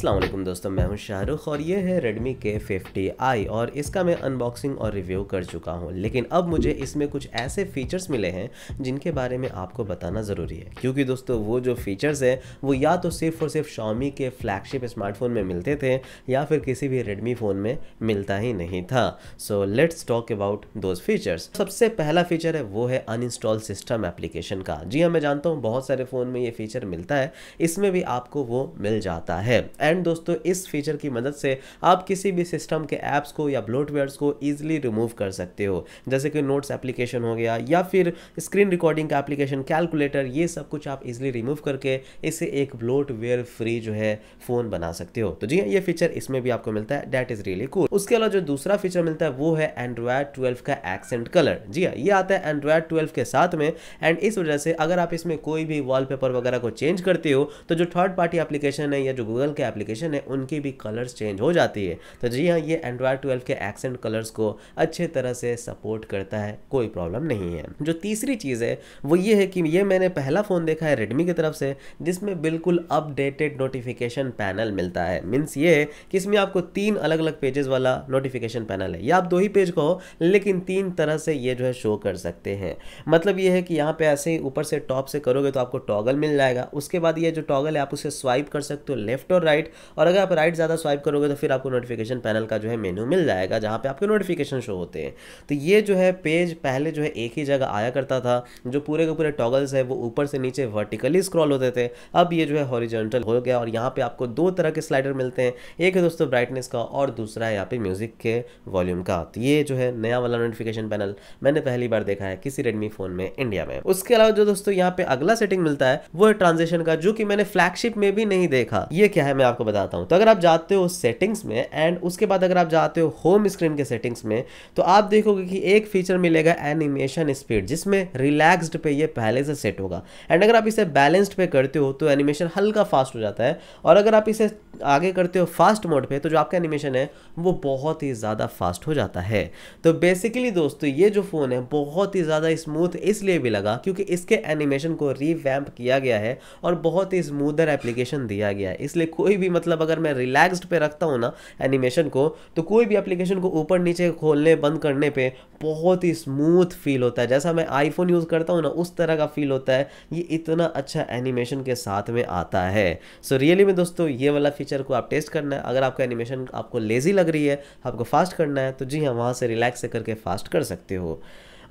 असलम दोस्तों मैं हूं शाहरुख और ये है Redmi K50i और इसका मैं अनबॉक्सिंग और रिव्यू कर चुका हूं लेकिन अब मुझे इसमें कुछ ऐसे फ़ीचर्स मिले हैं जिनके बारे में आपको बताना ज़रूरी है क्योंकि दोस्तों वो जो फ़ीचर्स हैं वो या तो सिर्फ और सिर्फ शामी के फ्लैगशिप स्मार्टफोन में मिलते थे या फिर किसी भी रेडमी फ़ोन में मिलता ही नहीं था so let's talk about those features सबसे पहला फ़ीचर है वो है अनइंस्टॉल सिस्टम एप्लीकेशन का जी हाँ मैं जानता हूँ बहुत सारे फ़ोन में ये फ़ीचर मिलता है इसमें भी आपको वो मिल जाता है एंड दोस्तों इस फीचर की मदद से आप किसी भी सिस्टम के ऐप्स को या ब्लोटवेयर्स को ईजिली रिमूव कर सकते हो जैसे कि नोट्स एप्लीकेशन हो गया या फिर स्क्रीन रिकॉर्डिंग का एप्लीकेशन कैलकुलेटर ये सब कुछ आप इजिली रिमूव करके इसे एक ब्लोटवेयर फ्री जो है फ़ोन बना सकते हो तो जी हाँ, ये फीचर इसमें भी आपको मिलता है डैट इज़ रियली कूल उसके अलावा जो दूसरा फीचर मिलता है वो है एंड्रॉयड ट्वेल्व का एक्सेंट कलर जी हाँ ये आता है एंड्रॉयड ट्वेल्व के साथ में एंड इस वजह से अगर आप इसमें कोई भी वॉलपेपर वगैरह को चेंज करते हो तो जो थर्ड पार्टी एप्लीकेशन है या जो गूगल के एप्लीकेशन एप्लीकेशन है उनकी भी कलर्स चेंज हो जाती है तो जी हाँ ये एंड्रॉयड ट्वेल्व के एक्सेंट कलर्स को अच्छे तरह से सपोर्ट करता है कोई प्रॉब्लम नहीं है जो तीसरी चीज़ है वो ये है कि ये मैंने पहला फ़ोन देखा है रेडमी की तरफ से जिसमें बिल्कुल अपडेटेड नोटिफिकेशन पैनल मिलता है मीन्स ये है कि इसमें आपको तीन अलग अलग पेजेस वाला नोटिफिकेशन पैनल है या आप दो ही पेज को लेकिन तीन तरह से ये जो है शो कर सकते हैं मतलब ये है कि यहाँ पे ऐसे ही ऊपर से टॉप से करोगे तो आपको टॉगल मिल जाएगा उसके बाद ये जो टॉगल है आप उसे स्वाइप कर सकते हो लेफ्ट और राइट राइट और अगर आप राइट ज़्यादा स्वाइप करोगे तो फिर आपको नोटिफिकेशन पैनल का जो है मेन्यू मिल जाएगा जहाँ पर आपके नोटिफिकेशन शो होते हैं तो ये जो है पेज पहले जो है एक ही जगह आया करता था जो पूरे के पूरे टॉगल्स है वो ऊपर से नीचे वर्टिकली स्क्रॉल होते थे अब ये जो है हॉरिजेंटल हो गया और यहाँ पर आपको दो तरह के स्लाइडर मिलते हैं एक है दोस्तों ब्राइटनेस का और दूसरा है यहाँ पे म्यूज़िक के वॉल्यूम का तो ये जो है नया वाला नोटिफिकेशन पैनल मैंने पहली बार देखा है किसी रेडमी फ़ोन में इंडिया में उसके अलावा जो दोस्तों यहाँ पे अगला सेटिंग मिलता है वो है ट्रांजेक्शन का जो कि मैंने फ्लैगशिप में भी नहीं देखा ये क्या है मैं आपको आपको बताता हूँ तो अगर आप जाते हो सेटिंग्स में एंड उसके बाद अगर आप जाते हो होम स्क्रीन के सेटिंग्स में तो आप देखोगे कि एक फीचर मिलेगा एनिमेशन स्पीड जिसमें रिलैक्सड पे ये पहले से सेट होगा एंड अगर आप इसे बैलेंस्ड पे करते हो तो एनिमेशन हल्का फास्ट हो जाता है और अगर आप इसे आगे करते हो फास्ट मोड पर तो जो आपका एनिमेशन है वो बहुत ही ज़्यादा फास्ट हो जाता है तो बेसिकली दोस्तों ये जो फ़ोन है बहुत ही ज़्यादा स्मूथ इसलिए भी लगा क्योंकि इसके एनिमेशन को रिवैम्प किया गया है और बहुत ही स्मूदर एप्लीकेशन दिया गया है इसलिए कोई भी भी मतलब अगर मैं रिलैक्सड पे रखता हूँ ना एनिमेशन को तो कोई भी एप्लीकेशन को ऊपर नीचे खोलने बंद करने पे बहुत ही स्मूथ फील होता है जैसा मैं आईफोन यूज़ करता हूँ ना उस तरह का फील होता है ये इतना अच्छा एनिमेशन के साथ में आता है सो so, रियली में दोस्तों ये वाला फीचर को आप टेस्ट करना है अगर आपका एनिमेशन आपको लेज़ी लग रही है आपको फास्ट करना है तो जी हाँ वहाँ से रिलैक्स करके फास्ट कर सकते हो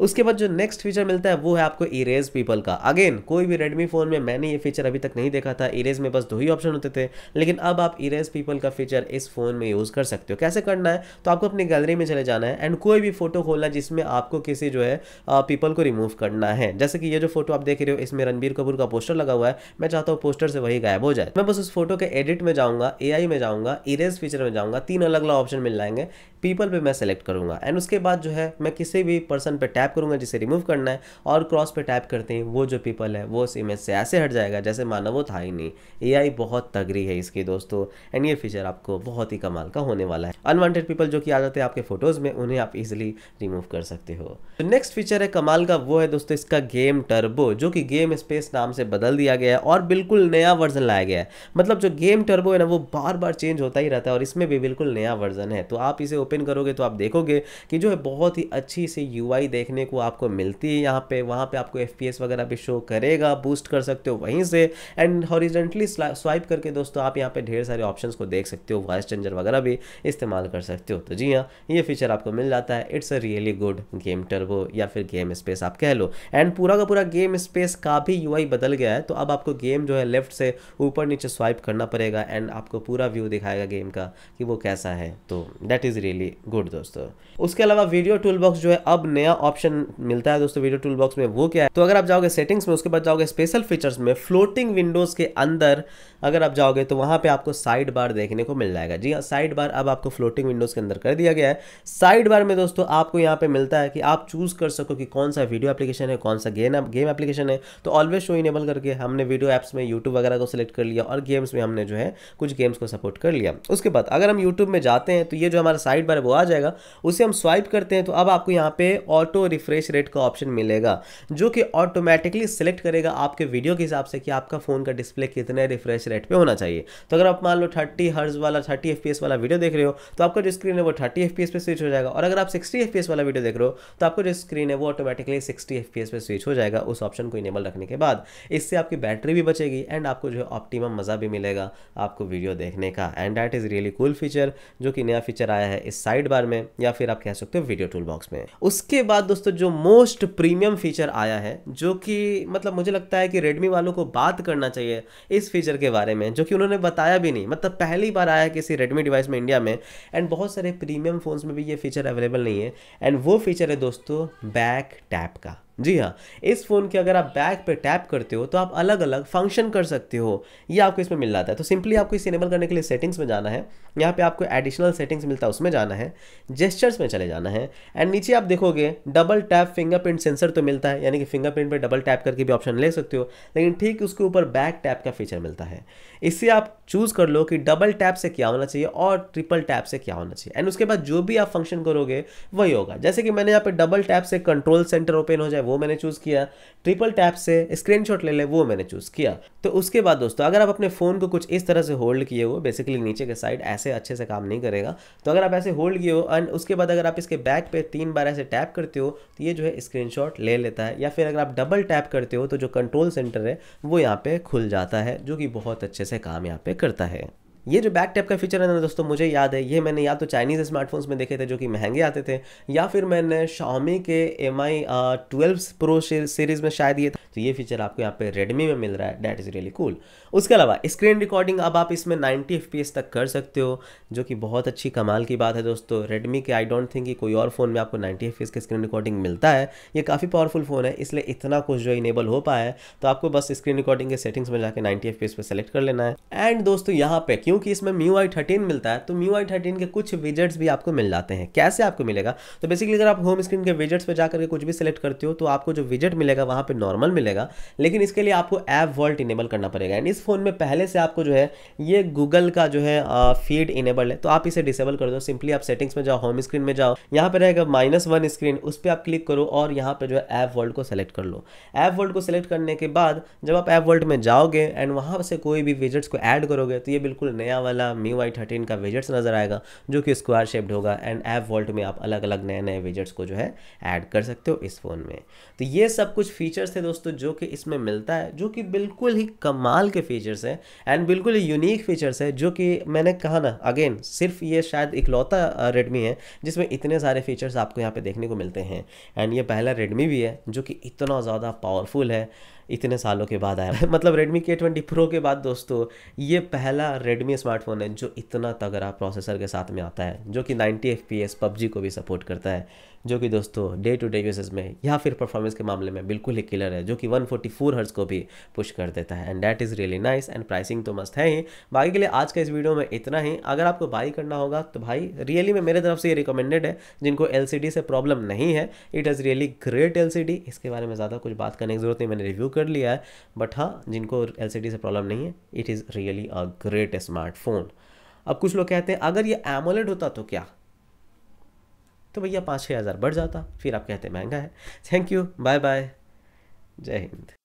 उसके बाद जो नेक्स्ट फीचर मिलता है वो है आपको इरेज पीपल का अगेन कोई भी रेडमी फ़ोन में मैंने ये फीचर अभी तक नहीं देखा था इरेज में बस दो ही ऑप्शन होते थे लेकिन अब आप इरेज पीपल का फीचर इस फ़ोन में यूज़ कर सकते हो कैसे करना है तो आपको अपनी गैलरी में चले जाना है एंड कोई भी फोटो खोलना जिसमें आपको किसी जो है पीपल को रिमूव करना है जैसे कि ये जो फोटो आप देख रहे हो इसमें रणबीर कपूर का पोस्टर लगा हुआ है मैं चाहता हूँ पोस्टर से वही गायब हो जाए मैं बस उस फोटो के एडिट में जाऊँगा ए में जाऊँगा इरेज फीचर में जाऊँगा तीन अलग अलग ऑप्शन मिल जाएंगे पीपल पे मैं सेलेक्ट करूँगा एंड उसके बाद जो है मैं किसी भी पर्सन पे टैप करूँगा जिसे रिमूव करना है और क्रॉस पे टैप करते हैं वो जो पीपल है वो उस इमेज से ऐसे हट जाएगा जैसे माना वो था ही नहीं ए बहुत तगड़ी है इसकी दोस्तों एंड ये फीचर आपको बहुत ही कमाल का होने वाला है अनवांटेड पीपल जो कि आ जाते हैं आपके फोटोज़ में उन्हें आप इजिली रिमूव कर सकते हो तो नेक्स्ट फीचर है कमाल का वो है दोस्तों इसका गेम टर्बो जो कि गेम स्पेस नाम से बदल दिया गया है और बिल्कुल नया वर्जन लाया गया है मतलब जो गेम टर्बो है ना वो बार बार चेंज होता ही रहता है और इसमें भी बिल्कुल नया वर्जन है तो आप इसे ओपन करोगे तो आप देखोगे कि जो है बहुत ही अच्छी सी यू देखने को आपको मिलती है यहाँ पे वहाँ पे आपको एफ वगैरह भी शो करेगा बूस्ट कर सकते हो वहीं से एंड हॉरिजेंटली स्वाइप करके दोस्तों आप यहाँ पे ढेर सारे ऑप्शंस को देख सकते हो वॉइस चेंजर वगैरह भी इस्तेमाल कर सकते हो तो जी हाँ ये फीचर आपको मिल जाता है it's a really good game turbo या फिर गेम स्पेस आप कह लो एंड पूरा का पूरा गेम स्पेस का भी यू बदल गया है तो अब आपको गेम जो है लेफ्ट से ऊपर नीचे स्वाइप करना पड़ेगा एंड आपको पूरा व्यू दिखाएगा गेम का कि वो कैसा है तो that is really really good दोस्तों उसके अलावा वीडियो टूल बॉक्स जो है अब नया ऑप्शन मिलता है दोस्तों वीडियो टूल बॉक्स में वो क्या है तो अगर आप जाओगे सेटिंग्स में उसके बाद जाओगे स्पेशल फीचर्स में फ्लोटिंग विंडोज के अंदर अगर आप जाओगे तो वहाँ पे आपको साइड बार देखने को मिल जाएगा जी हाँ साइड बार अब आपको फ्लोटिंग विंडोज़ के अंदर कर दिया गया है साइड बार में दोस्तों आपको यहाँ पे मिलता है कि आप चूज़ कर सको कि कौन सा वीडियो एप्लीकेशन है कौन सा गेम गेम एप्लीकेशन है तो ऑलवेज शो इनेबल करके हमने वीडियो ऐप्स में यूट्यूब वगैरह को सिलेक्ट कर लिया और गेम्स में हमने जो है कुछ गेम्स को सपोर्ट कर लिया उसके बाद अगर हम यूट्यूब में जाते हैं तो ये जो हमारा साइड बार है वो आ जाएगा उसे हम स्वाइप करते हैं तो अब आपको यहाँ पे ऑटो रिफ्रेश रेट का ऑप्शन मिलेगा जो कि ऑटोमेटिकली सेलेक्ट करेगा आपके वीडियो के हिसाब से कि आपका फ़ोन का डिस्प्ले कितने रिफ्रेश रेट पे होना चाहिए तो अगर आप मान लो थर्टी हर्ज वाला थर्टी एफ वाला वीडियो देख रहे हो तो आपका जो स्क्रीन है वो थर्टी एफ पे स्विच हो जाएगा और अगर आप सिक्सटी एफ वाला वीडियो देख रहे हो तो आपका जो स्क्रीन है वो ऑटोमेटिकली सिक्सटी एफ पे स्विच हो जाएगा उस ऑप्शन को इनेबल रखने के बाद इससे आपकी बैटरी भी बचेगी एंड आपको जो है ऑप्टिमम मज़ा भी मिलेगा आपको वीडियो देखने का and that is really cool feature जो कि नया फीचर आया है इस साइड बार में या फिर आप कह सकते हो वीडियो टूल बॉक्स में उसके बाद दोस्तों जो मोस्ट प्रीमियम फीचर आया है जो कि मतलब मुझे लगता है कि रेडमी वालों को बात करना चाहिए इस फीचर के बारे बारे में जो कि उन्होंने बताया भी नहीं मतलब पहली बार आया किसी रेडमी डिवाइस में इंडिया में एंड बहुत सारे प्रीमियम फ़ोन्स में भी ये फीचर अवेलेबल नहीं है एंड वो फीचर है दोस्तों बैक टैप का जी हाँ इस फ़ोन के अगर आप बैक पे टैप करते हो तो आप अलग अलग फंक्शन कर सकते हो ये आपको इसमें मिल जाता है तो सिंपली आपको इसे इनेबल करने के लिए सेटिंग्स में जाना है यहाँ पे आपको एडिशनल सेटिंग्स मिलता है उसमें जाना है जेस्चर्स में चले जाना है एंड नीचे आप देखोगे डबल टैप फिंगरप्रिंट सेंसर तो मिलता है यानी कि फिंगरप्रिंट पर डबल टैप करके भी ऑप्शन ले सकते हो लेकिन ठीक उसके ऊपर बैक टैप का फीचर मिलता है इससे आप चूज़ कर लो कि डबल टैप से क्या होना चाहिए और ट्रिपल टैप से क्या होना चाहिए एंड उसके बाद जो भी आप फंक्शन करोगे वही होगा जैसे कि मैंने यहाँ पर डबल टैप से कंट्रोल सेंटर ओपन हो जाए वो मैंने चूज़ किया ट्रिपल टैप से स्क्रीनशॉट ले लें वो मैंने चूज़ किया तो उसके बाद दोस्तों अगर आप अपने फ़ोन को कुछ इस तरह से होल्ड किए हो बेसिकली नीचे के साइड ऐसे अच्छे से काम नहीं करेगा तो अगर आप ऐसे होल्ड किए हो एंड उसके बाद अगर आप इसके बैक पे तीन बार ऐसे टैप करते हो तो ये जो है स्क्रीनशॉट ले लेता है या फिर अगर आप डबल टैप करते हो तो जो कंट्रोल सेंटर है वो यहाँ पे खुल जाता है जो कि बहुत अच्छे से काम यहाँ पे करता है ये जो बैक टैप का फीचर है ना दोस्तों मुझे याद है ये मैंने या तो चाइनीज़ स्मार्टफोन्स में देखे थे जो कि महंगे आते थे या फिर मैंने शॉमी के M I twelve pro series में शायद ये था तो ये फीचर आपको यहाँ पे रेडमी में मिल रहा है डैट इज़ रियली कूल उसके अलावा स्क्रीन रिकॉर्डिंग अब आप इसमें नाइन्टी एफ तक कर सकते हो जो कि बहुत अच्छी कमाल की बात है दोस्तों रेडमी के आई डोंट थिंक कि कोई और फ़ोन में आपको नाइन्टी एफ की स्क्रीन रिकॉर्डिंग मिलता है ये काफ़ी पावरफुल फ़ोन है इसलिए इतना कुछ जो इनेबल हो पाया है तो आपको बस स्क्रीन रिकॉर्डिंग के सेटिंग्स में जाकर नाइन्टी एफ पे सेलेक्ट कर लेना है एंड दोस्तों यहाँ पे क्यों क्योंकि इसमें म्यू आई थर्टीन मिलता है तो म्यू आई थर्टीन के कुछ विजट्स भी आपको मिल जाते हैं कैसे आपको मिलेगा तो बेसिकली अगर आप होम स्क्रीन के विजट्स पर जाकर कुछ भी सिलेक्ट करते हो तो आपको जो विजट मिलेगा वहाँ पर नॉर्मल मिलेगा लेकिन इसके लिए आपको ऐप वॉल्ट इनेबल करना पड़ेगा एंड इस फोन में पहले से आपको जो है ये गूगल का जो है फीड इनेबल है तो आप इसे डिसेबल कर दो सिंपली आप सेटिंग्स में जाओ होम स्क्रीन में जाओ यहाँ पर रहेगा माइनस वन स्क्रीन उस पर आप क्लिक करो और यहाँ पर जो है ऐप वर्ल्ड को सेलेक्ट कर लो ऐप वर्ल्ड को सेलेक्ट करने के बाद जब आप ऐप वर्ल्ड में जाओगे एंड वहाँ से कोई भी विजिट्स को ऐड करोगे तो ये बिल्कुल नया नया वाला मी वाई थर्टीन का विजट्स नज़र आएगा जो कि स्क्वायर शेप्ड होगा एंड ऐप वॉल्ट में आप अलग अलग नए नए विजट्स को जो है ऐड कर सकते हो इस फ़ोन में तो ये सब कुछ फीचर्स थे दोस्तों जो कि इसमें मिलता है जो कि बिल्कुल ही कमाल के फीचर्स हैं एंड बिल्कुल ही यूनिक फीचर्स है जो कि मैंने कहा ना अगेन सिर्फ ये शायद इकलौता रेडमी है जिसमें इतने सारे फीचर्स आपको यहाँ पे देखने को मिलते हैं एंड ये पहला रेडमी भी है जो कि इतना ज़्यादा पावरफुल है इतने सालों के बाद आया मतलब रेडमी के ट्वेंटी प्रो के बाद दोस्तों ये पहला रेडमी स्मार्टफोन है जो इतना तगड़ा प्रोसेसर के साथ में आता है जो कि ninety F P S PUBG को भी सपोर्ट करता है जो कि दोस्तों डे टू डे यूसेज में या फिर परफॉर्मेंस के मामले में बिल्कुल ही क्लियर है जो कि 144 फोर्टी हर्ट्स को भी पुश कर देता है and that is really nice and pricing तो मस्त है ही बाकी के लिए आज का इस वीडियो में इतना ही अगर आपको बाई करना होगा तो भाई रियली में मेरे तरफ से ये रिकमेंडेड है जिनको एल से प्रॉब्लम नहीं है इट इज़ रियली ग्रेट एल इसके बारे में ज़्यादा कुछ बात करने की जरूरत नहीं मैंने रिव्यू कर लिया है बट हाँ जिनको एल से प्रॉब्लम नहीं है it is really a great smartphone अब कुछ लोग कहते हैं अगर ये एमोलेड होता तो क्या तो भैया पाँच छः हज़ार बढ़ जाता फिर आप कहते महंगा है थैंक यू बाय बाय जय हिंद